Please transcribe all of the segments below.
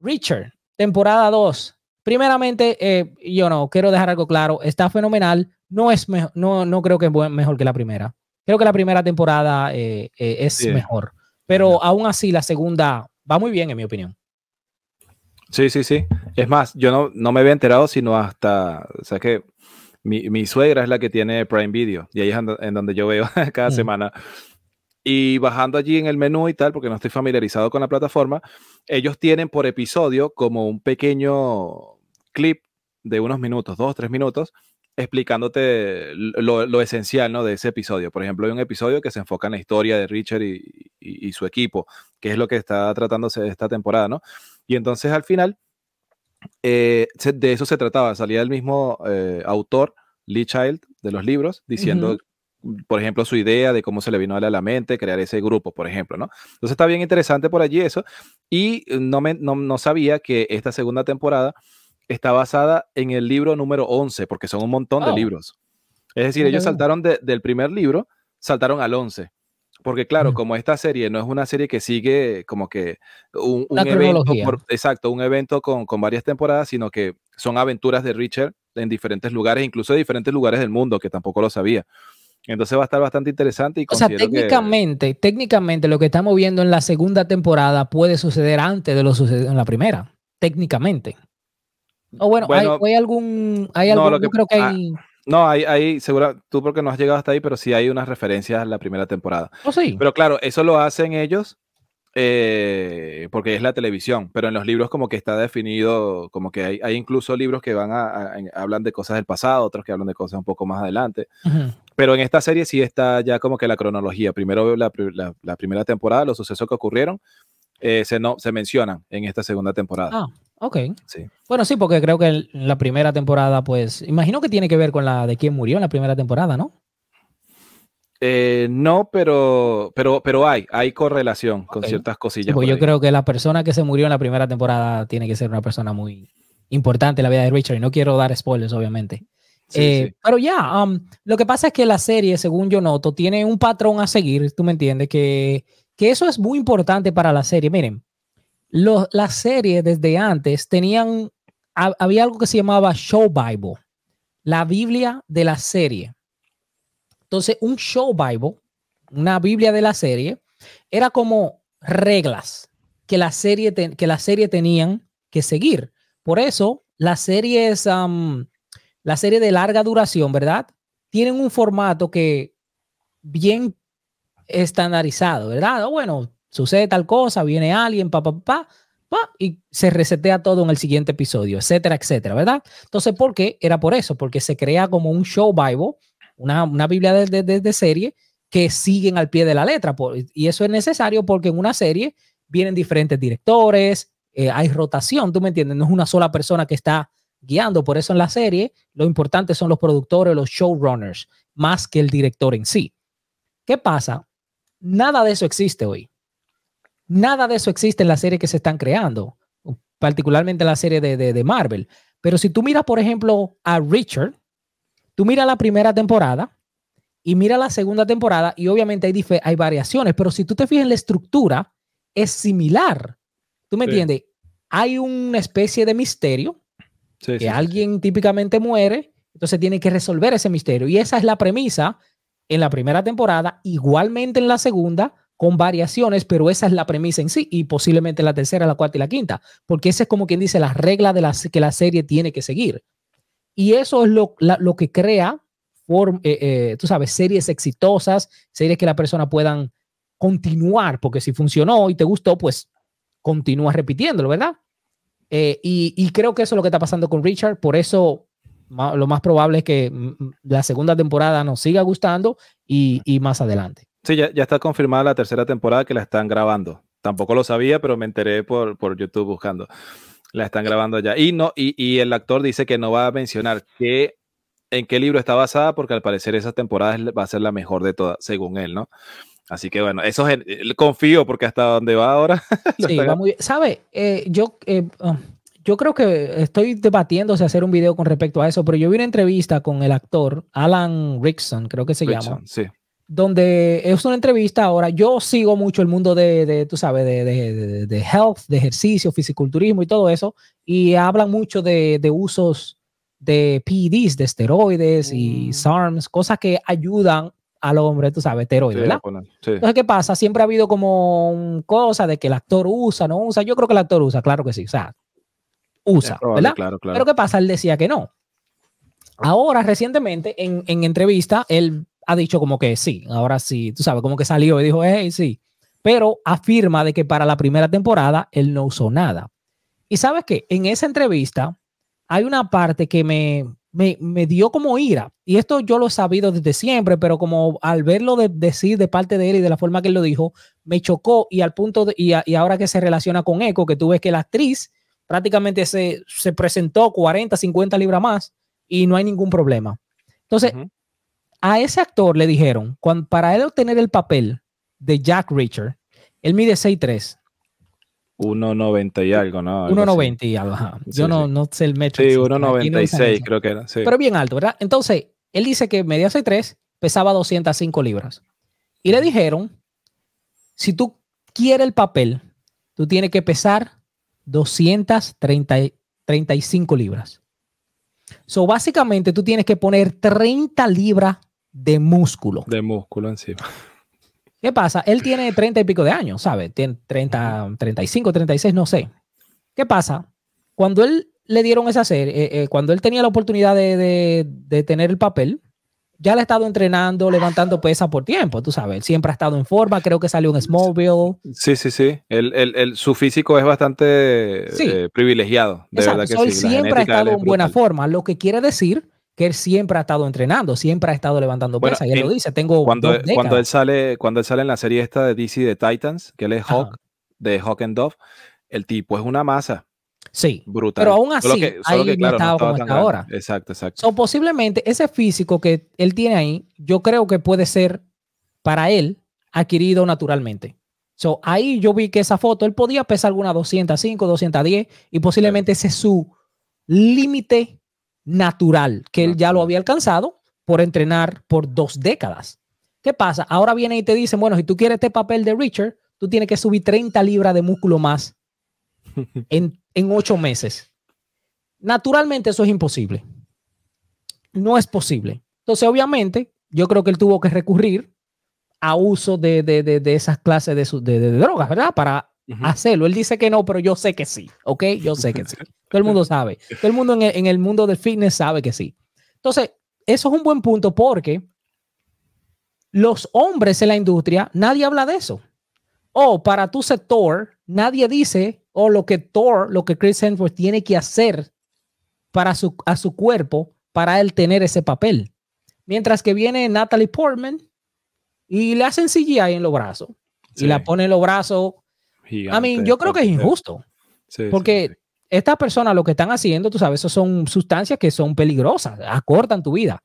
Richard, temporada 2. Primeramente, eh, yo no, quiero dejar algo claro, está fenomenal, no es no, no creo que es mejor que la primera. Creo que la primera temporada eh, eh, es mejor, pero aún así la segunda va muy bien en mi opinión. Sí, sí, sí. Es más, yo no, no me había enterado sino hasta, o sea que mi, suegra es la que tiene Prime Video y ahí es en, donde yo veo cada mm. semana y bajando allí en el menú y tal, porque no estoy familiarizado con la plataforma, ellos tienen por episodio como un pequeño clip de unos minutos, dos, tres minutos, explicándote lo, lo esencial ¿no? de ese episodio. Por ejemplo, hay un episodio que se enfoca en la historia de Richard y, y, su equipo, que es lo que está tratándose esta temporada, ¿no? Y entonces al final, eh, de eso se trataba, salía el mismo eh, autor, Lee Child, de los libros, diciendo por ejemplo, su idea de cómo se le vino a la mente crear ese grupo, por ejemplo, ¿no? Entonces está bien interesante por allí eso. Y eh, no, me, no, sabía que esta segunda temporada está basada en el libro número 11, porque son un montón de libros. Es decir, ellos saltaron del primer libro, saltaron al 11. Porque claro, mm. como esta serie no es una serie que sigue como que un, evento, exacto, un evento con, con, varias temporadas, sino que son aventuras de Richard en diferentes lugares, incluso de diferentes lugares del mundo, que tampoco lo sabía. Entonces va a estar bastante interesante. Y o sea, técnicamente, técnicamente lo que estamos viendo en la segunda temporada puede suceder antes de lo sucedido en la primera, técnicamente. O bueno, hay, algún, no, creo que ah, hay... no, hay, hay, seguro, tú porque no has llegado hasta ahí, pero sí hay unas referencias a la primera temporada. Oh, sí. Pero claro, eso lo hacen ellos eh, porque es la televisión, pero en los libros como que está definido, como que hay, incluso libros que van a, hablan de cosas del pasado, otros que hablan de cosas un poco más adelante. Pero en esta serie sí está ya como que la cronología. Primero la, la, primera temporada, los sucesos que ocurrieron, eh, se, no, se mencionan en esta segunda temporada. Ah, ok. Sí. Bueno, sí, porque creo que la primera temporada, pues, imagino que tiene que ver con la de quién murió en la primera temporada, ¿no? Eh, no, pero, pero, pero hay, hay correlación con ciertas cosillas. Pues yo creo que la persona que se murió en la primera temporada tiene que ser una persona muy importante en la vida de Richard. Y no quiero dar spoilers, obviamente. Eh, pero ya, um, lo que pasa es que la serie, según yo noto, tiene un patrón a seguir, tú me entiendes, que, que eso es muy importante para la serie. Miren, los, las series desde antes tenían, había algo que se llamaba Show Bible, la Biblia de la serie. Entonces, un Show Bible, una Biblia de la serie, era como reglas que la serie, que la serie tenían que seguir. Por eso, las series... Um, la serie de larga duración, ¿verdad? Tienen un formato que bien estandarizado, ¿verdad? O oh, bueno, sucede tal cosa, viene alguien, pa pa pa, pa, y se resetea todo en el siguiente episodio, etcétera, etcétera, ¿verdad? Entonces, ¿por qué? Era por eso, porque se crea como un show Bible, una, Biblia de, de, serie que siguen al pie de la letra. y eso es necesario porque en una serie vienen diferentes directores, eh, hay rotación, ¿tú me entiendes? No es una sola persona que está guiando. Por eso en la serie lo importante son los productores, los showrunners, más que el director en sí. ¿Qué pasa? Nada de eso existe hoy. Nada de eso existe en la serie que se están creando, particularmente la serie de, Marvel. Pero si tú miras, por ejemplo, a Richard, tú miras la primera temporada y mira la segunda temporada y obviamente hay, hay variaciones, pero si tú te fijas en la estructura, es similar. ¿Tú me entiendes? Hay una especie de misterio, que alguien típicamente muere, entonces tiene que resolver ese misterio. Y esa es la premisa en la primera temporada, igualmente en la segunda, con variaciones, pero esa es la premisa en sí, y posiblemente la tercera, la cuarta y la quinta, porque esa es como quien dice las regla de la, que la serie tiene que seguir. Y eso es lo, que crea, eh, eh, tú sabes, series exitosas, series que la persona puedan continuar, porque si funcionó y te gustó, pues continúa repitiéndolo, ¿verdad? Eh, y, creo que eso es lo que está pasando con Richard. Por eso lo más probable es que mm, mm, la segunda temporada nos siga gustando y, más adelante. Sí, ya, está confirmada la tercera temporada que la están grabando. Tampoco lo sabía, pero me enteré por, YouTube buscando. La están grabando ya. Y, no, y, el actor dice que no va a mencionar qué en qué libro está basada, porque al parecer esa temporada va a ser la mejor de todas, según él, ¿no? Así que bueno, eso es, confío porque hasta dónde va ahora. sí, va muy bien. ¿Sabe? Eh, yo, eh, oh, yo creo que estoy debatiéndose hacer un video con respecto a eso, pero yo vi una entrevista con el actor Alan Rickson, creo que se llama. Sí. Donde es una entrevista ahora. Yo sigo mucho el mundo de, tú sabes, de, de, health, de ejercicio, fisiculturismo y todo eso. Y hablan mucho de, usos de PEDs, de esteroides y mm. SARMs, cosas que ayudan a los hombres, tú sabes, esteroides, ¿verdad? Entonces, ¿qué pasa? Siempre ha habido como cosa de que el actor usa, no usa. Yo creo que el actor usa, claro que sí, o sea, usa, ¿verdad? Pero ¿qué pasa? Él decía que no. Ahora, recientemente, en, entrevista, él ha dicho como que sí, ahora sí, tú sabes, como que salió y dijo, hey, sí. Pero afirma de que para la primera temporada él no usó nada. Y sabes qué? en esa entrevista hay una parte que me, me, dio como ira. Y esto yo lo he sabido desde siempre, pero como al verlo de, decir de parte de él y de la forma que lo dijo, me chocó y al punto y, ahora que se relaciona con eco que tú ves que la actriz prácticamente se, se presentó 40, 50 libras más y no hay ningún problema. Entonces, a ese actor le dijeron, cuando, para él obtener el papel de Jack Richard, él mide 6'3 1.90 y algo, ¿no? 1.90 y algo, Yo no, sé el metro. Sí, 1.96 creo que era. Pero bien alto, ¿verdad? Entonces, él dice que medía tres pesaba 205 libras. Y le dijeron, si tú quieres el papel, tú tienes que pesar 235 libras. So, básicamente tú tienes que poner 30 libras de músculo. De músculo encima. ¿Qué pasa? Él tiene 30 y pico de años, ¿sabes? Tiene 30, 35, 36, no sé. ¿Qué pasa? Cuando él le dieron esa serie, eh, eh, cuando él tenía la oportunidad de, de, tener el papel, ya le ha estado entrenando, levantando pesas por tiempo, tú sabes. siempre ha estado en forma, creo que salió en Smallville. Sí, sí, sí. El, el, su físico es bastante eh, privilegiado, de verdad que sí. siempre ha estado en buena forma, lo que quiere decir que él siempre ha estado entrenando, siempre ha estado levantando pesas. y lo dice, tengo cuando, cuando él sale Cuando él sale en la serie esta de DC de Titans, que él es Hawk, de Hawk and Dove, el tipo es una masa. Sí, brutal. Pero aún así, ahí que, como está ahora. Exacto, exacto. So, posiblemente ese físico que él tiene ahí, yo creo que puede ser para él adquirido naturalmente. So, ahí yo vi que esa foto, él podía pesar alguna 205, 210 y posiblemente ese es su límite natural, que él ya lo había alcanzado por entrenar por dos décadas. ¿Qué pasa? Ahora viene y te dicen, bueno, si tú quieres este papel de Richard, tú tienes que subir 30 libras de músculo más en, ocho meses. Naturalmente eso es imposible. No es posible. Entonces, obviamente, yo creo que él tuvo que recurrir a uso de, de esas clases de, de, drogas, ¿verdad? Para hacerlo, Él dice que no, pero yo sé que sí, ¿ok? Yo sé que sí. Todo el mundo sabe. Todo el mundo en el, mundo del fitness sabe que sí. Entonces, eso es un buen punto porque los hombres en la industria, nadie habla de eso. O para tu sector, nadie dice, o lo que Thor, lo que Chris Hemsworth tiene que hacer para su, a su cuerpo para él tener ese papel. Mientras que viene Natalie Portman y le hacen CGI en los brazos. Y la pone en los brazos a mí, yo creo que es injusto. porque estas personas lo que están haciendo, tú sabes, son sustancias que son peligrosas, acortan tu vida.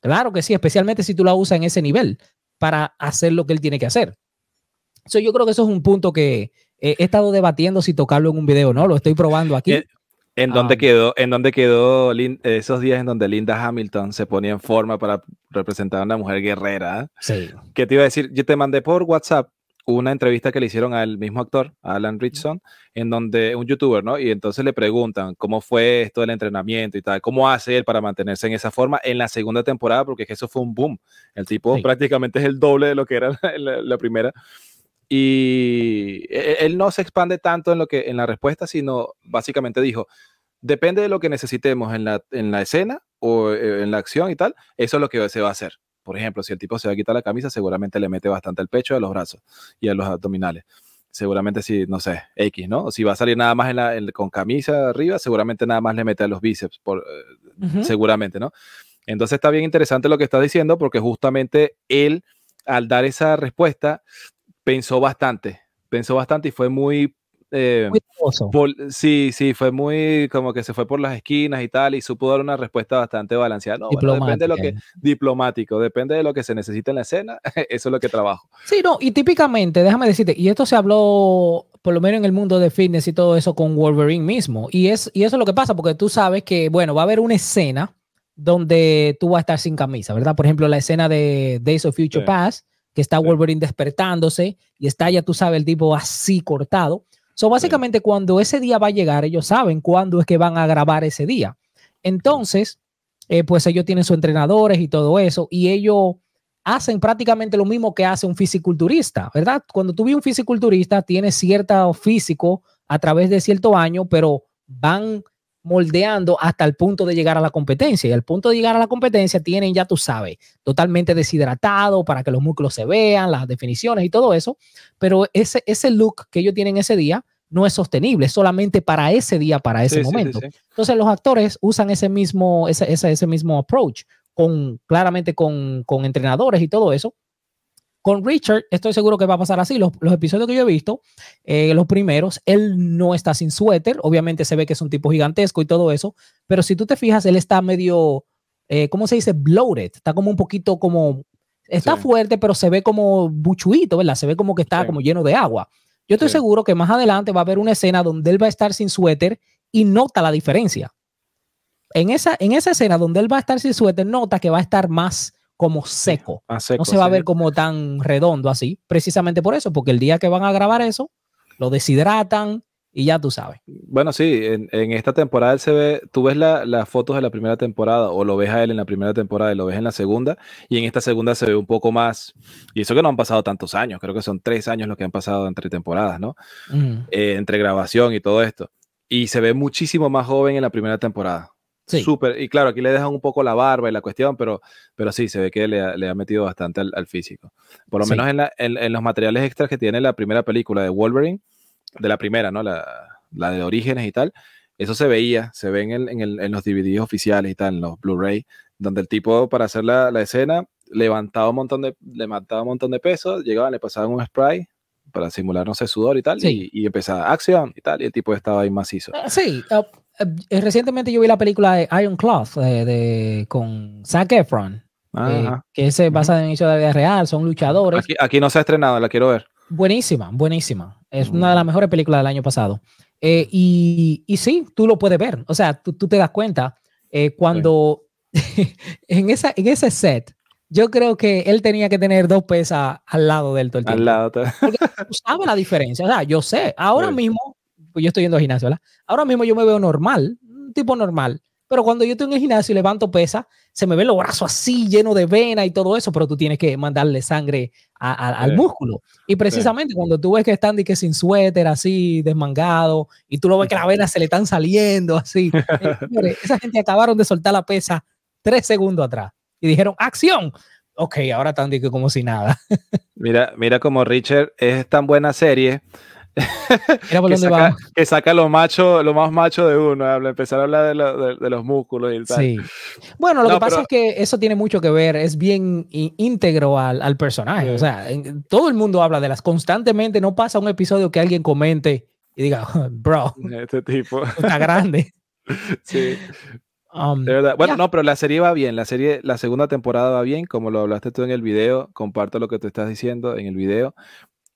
Claro que sí, especialmente si tú la usas en ese nivel para hacer lo que él tiene que hacer. yo creo que eso es un punto que he estado debatiendo si tocarlo en un video no, lo estoy probando aquí. Eh, ¿En, dónde ah. quedó, en dónde quedó esos días en donde Linda Hamilton se ponía en forma para representar a una mujer guerrera? Sí. Que te iba a decir, yo te mandé por WhatsApp una entrevista que le hicieron al mismo actor, Alan Richson, en donde un youtuber, ¿no? Y entonces le preguntan cómo fue esto del entrenamiento y tal, cómo hace él para mantenerse en esa forma en la segunda temporada, porque eso fue un boom. El tipo prácticamente es el doble de lo que era la, primera. Y e, e, él no se expande tanto en, lo que, en la respuesta, sino básicamente dijo, depende de lo que necesitemos la, en la escena o eh, en la acción y tal, eso es lo que se va a hacer. Por ejemplo, si el tipo se va a quitar la camisa, seguramente le mete bastante al pecho, a los brazos y a los abdominales. Seguramente si, no sé, X, ¿no? si va a salir nada más la, con camisa arriba, seguramente nada más le mete a los bíceps, por, eh, seguramente, ¿no? Entonces está bien interesante lo que está diciendo porque justamente él, al dar esa respuesta, pensó bastante, pensó bastante y fue muy eh, sí, sí, fue muy como que se fue por las esquinas y tal, y supo dar una respuesta bastante balanceada. No, depende lo que, eh. diplomático, depende de lo que se necesita en la escena, eso es lo que trabajo. Sí, no, y típicamente, déjame decirte, y esto se habló por lo menos en el mundo de fitness y todo eso con Wolverine mismo, y, es, y eso es lo que pasa, porque tú sabes que, bueno, va a haber una escena donde tú vas a estar sin camisa, ¿verdad? Por ejemplo, la escena de Days of Future pass Past, que está Wolverine despertándose y está ya, tú sabes, el tipo así cortado básicamente, cuando ese día va a llegar, ellos saben cuándo es que van a grabar ese día. Entonces, eh, pues ellos tienen sus entrenadores y todo eso, y ellos hacen prácticamente lo mismo que hace un fisiculturista, ¿verdad? Cuando tú vi un fisiculturista, tiene cierto físico a través de cierto año, pero van moldeando hasta el punto de llegar a la competencia. Y al punto de llegar a la competencia tienen, ya tú sabes, totalmente deshidratado para que los músculos se vean, las definiciones y todo eso. Pero ese, ese look que ellos tienen ese día no es sostenible, solamente para ese día, para ese momento. Entonces los actores usan ese mismo, ese, ese, mismo approach, con, claramente con, entrenadores y todo eso. Con Richard, estoy seguro que va a pasar así. Los, episodios que yo he visto, eh, los primeros, él no está sin suéter, obviamente se ve que es un tipo gigantesco y todo eso, pero si tú te fijas, él está medio, eh, ¿cómo se dice? Bloated, está como un poquito como, está fuerte, pero se ve como buchuito, ¿verdad? Se ve como que está como lleno de agua. Yo estoy seguro que más adelante va a haber una escena donde él va a estar sin suéter y nota la diferencia. En esa, en esa escena donde él va a estar sin suéter, nota que va a estar más como seco. no se va a ver como tan redondo así, precisamente por eso, porque el día que van a grabar eso, lo deshidratan, y ya tú sabes. Bueno, sí, en, esta temporada él se ve, tú ves las fotos de la primera temporada o lo ves a él en la primera temporada y lo ves en la segunda y en esta segunda se ve un poco más, y eso que no han pasado tantos años, creo que son tres años los que han pasado entre temporadas, ¿no? Eh, entre grabación y todo esto. Y se ve muchísimo más joven en la primera temporada. Sí. Súper, y claro, aquí le dejan un poco la barba y la cuestión, pero, pero sí, se ve que le ha, metido bastante al, físico. Por lo menos en, en los materiales extras que tiene la primera película de Wolverine de la primera, ¿no? La, de orígenes y tal. Eso se veía, se ven en, los DVDs oficiales y tal, en los Blu-ray, donde el tipo para hacer la, escena levantaba un montón de, levantaba un montón de pesos, llegaban, le pasaban un spray para simular, no sé, sudor y tal, y, y, empezaba acción y tal, y el tipo estaba ahí macizo. Ah, sí, ah, eh, recientemente yo vi la película de Iron Cloth eh, con Zac Efron, eh, que se basa en hechos de la vida real, son luchadores. Aquí, aquí no se ha estrenado, la quiero ver. Buenísima, buenísima. Es una de las mejores películas del año pasado. Eh, y, y, sí, tú lo puedes ver. O sea, tú, tú te das cuenta eh, cuando en, esa, en ese set, yo creo que él tenía que tener dos pesas al lado del todo Al lado. Porque sabes la diferencia. O sea, yo sé. Ahora mismo, pues yo estoy yendo al gimnasio, ¿verdad? Ahora mismo yo me veo normal, un tipo normal. Pero cuando yo estoy en el gimnasio y levanto pesas, se me ven los brazos así, llenos de vena y todo eso, pero tú tienes que mandarle sangre al músculo. Y precisamente cuando tú ves que están que sin suéter, así, desmangado, y tú lo ves que las venas se le están saliendo, así. Eh, esa gente acabaron de soltar la pesa tres segundos atrás y dijeron, acción. Ok, ahora Tandy que como si nada. mira, mira como Richard es tan buena serie que, saca, lo macho, lo más macho de uno, empezar a hablar de, los músculos y tal. Sí. Bueno, lo que pasa es que eso tiene mucho que ver, es bien íntegro al, personaje. O sea, todo el mundo habla de las constantemente, no pasa un episodio que alguien comente y diga, bro, este tipo está grande. sí. Um, de verdad. Bueno, no, pero la serie va bien. La serie, la segunda temporada va bien, como lo hablaste tú en el video. Comparto lo que tú estás diciendo en el video.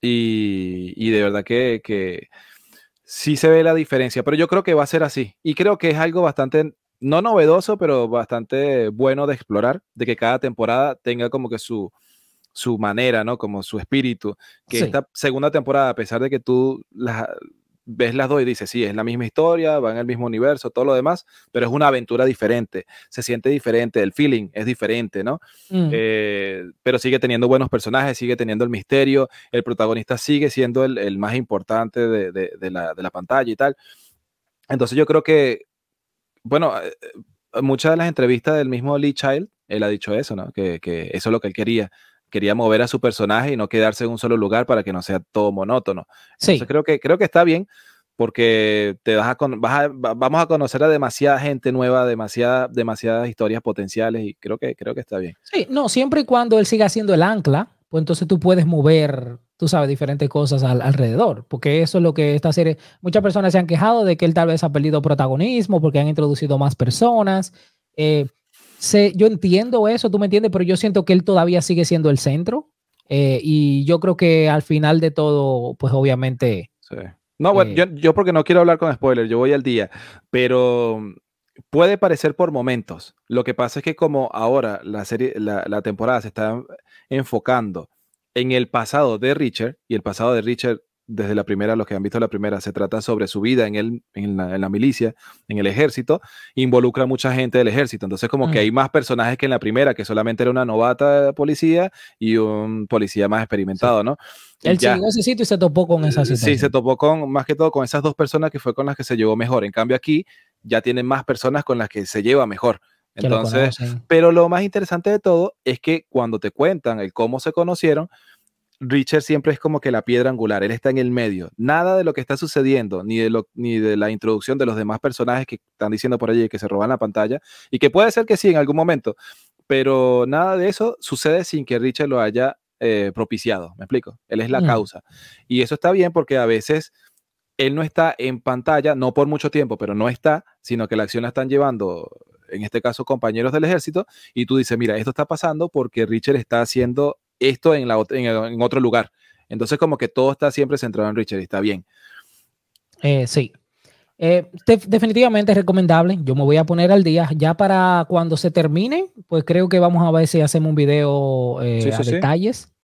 Y, de verdad que, que sí se ve la diferencia, pero yo creo que va a ser así. Y creo que es algo bastante, no novedoso, pero bastante bueno de explorar, de que cada temporada tenga como que su, su manera, ¿no? Como su espíritu. Que esta segunda temporada, a pesar de que tú las ves las dos y dices, sí, es la misma historia, va en el mismo universo, todo lo demás, pero es una aventura diferente, se siente diferente, el feeling es diferente, ¿no? Mm. Eh, pero sigue teniendo buenos personajes, sigue teniendo el misterio, el protagonista sigue siendo el, más importante de, la, pantalla y tal. Entonces yo creo que, bueno, eh, eh, muchas de las entrevistas del mismo Lee Child, él ha dicho eso, ¿no? Que, que eso es lo que él quería, quería mover a su personaje y no quedarse en un solo lugar para que no sea todo monótono. Sí. creo que, creo que está bien porque te vas a, vamos a conocer a demasiada gente nueva, demasiada, demasiadas historias potenciales y creo que, creo que está bien. Sí, no, siempre y cuando él siga siendo el ancla, pues entonces tú puedes mover, tú sabes, diferentes cosas alrededor, porque eso es lo que esta serie, muchas personas se han quejado de que él tal vez ha perdido protagonismo porque han introducido más personas. Eh, yo entiendo eso, tú me entiendes, pero yo siento que él todavía sigue siendo el centro. Eh, y yo creo que al final de todo, pues obviamente. No, bueno, eh, yo, porque no quiero hablar con spoilers, yo voy al día, pero puede parecer por momentos. Lo que pasa es que como ahora la, serie, la temporada se está enfocando en el pasado de Richard, y el pasado de Richard desde la primera, los que han visto la primera, se trata sobre su vida en, el, en, la, milicia, en el ejército, involucra a mucha gente del ejército. Entonces, como que hay más personajes que en la primera, que solamente era una novata policía y un policía más experimentado, ¿no? El llegó a ese sitio y se topó con esas situación. Eh, sí, se topó con, más que todo, con esas dos personas que fue con las que se llevó mejor. En cambio, aquí ya tienen más personas con las que se lleva mejor. Entonces, pero lo más interesante de todo es que cuando te cuentan el cómo se conocieron, Richard siempre es como que la piedra angular, él está en el medio. Nada de lo que está sucediendo, ni de, la introducción de los demás personajes que están diciendo por allí que se roban la pantalla, y que puede ser que sí en algún momento, pero nada de eso sucede sin que Richard lo haya eh, propiciado, ¿me explico? Él es la mm. causa. Y eso está bien porque a veces él no está en pantalla, no por mucho tiempo, pero no está, sino que la acción la están llevando en este caso compañeros del ejército, y tú dices, mira, esto está pasando porque Richard está haciendo esto en, la, en, en otro lugar. Entonces, como que todo está siempre centrado en Richard está bien. Eh, sí. Eh, definitivamente es recomendable. Yo me voy a poner al día. Ya para cuando se termine, pues creo que vamos a ver si hacemos un video eh, detalles detalles